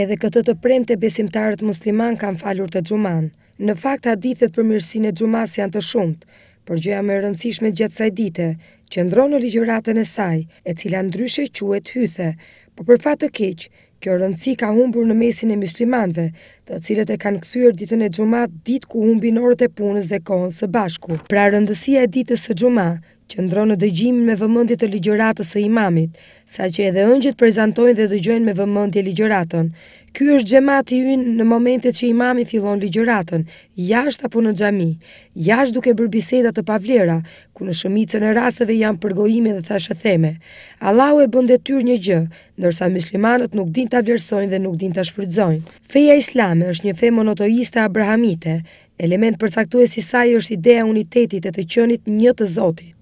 Edhe këtë të premë të besimtarët musliman kanë falur të gjuman. Në fakt, hadithet për mirësin e gjumas janë të shumët, për gjëja me rëndësishme gjatë saj dite, që ndronë në ligjëratën e saj, e cila ndryshe quet hythe, po për për fatë të keqë, Kjo rëndësi ka humbur në mesin e muslimanve, të cilët e kanë këthyër ditën e gjumat ditë ku humbin orët e punës dhe kohën së bashku. Pra rëndësia e ditës së gjumat, që ndronë në dëgjimin me vëmëndje të ligjëratës e imamit, sa që edhe ëngjët prezentojnë dhe dëgjojnë me vëmëndje ligjëratën. Ky është i ynë në momentet që imami fillon ligjëratën, jashtë apo në gjami, jashtë duke bërë biseda të pavlera, ku në shëmicën e rasteve janë përgojime dhe thashe theme. Allahu e bënde tyrë një gjë, ndërsa muslimanët nuk din të avlerësojnë dhe nuk din të shfrydzojnë. Feja islame është një fe monotoiste abrahamite, Element përcaktues i saj është ideja unitetit e të qenit një të Zotit.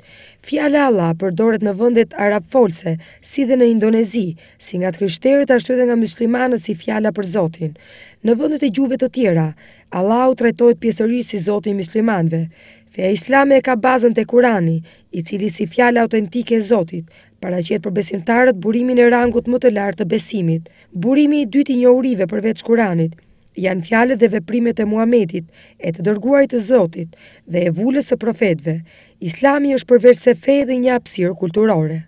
Fjala Allah përdoret në vendet arabfolse, si dhe në Indonezi, si nga të krishterët ashtu edhe nga muslimanët si fjala për Zotin. Në vendet e gjuhëve të tjera, Allahu trajtohet pjesërisht si Zoti i muslimanëve. Feja islame e ka bazën të Kurani, i cili si fjala autentike e Zotit, paraqet për besimtarët burimin e rangut më të lartë të besimit, burimi i dytë i njohurive përveç Kuranit, janë fjale dhe veprimet e Muhammedit, e të dërguarit të Zotit dhe e vullës e profetve. Islami është përveç se fej dhe një apsirë kulturore.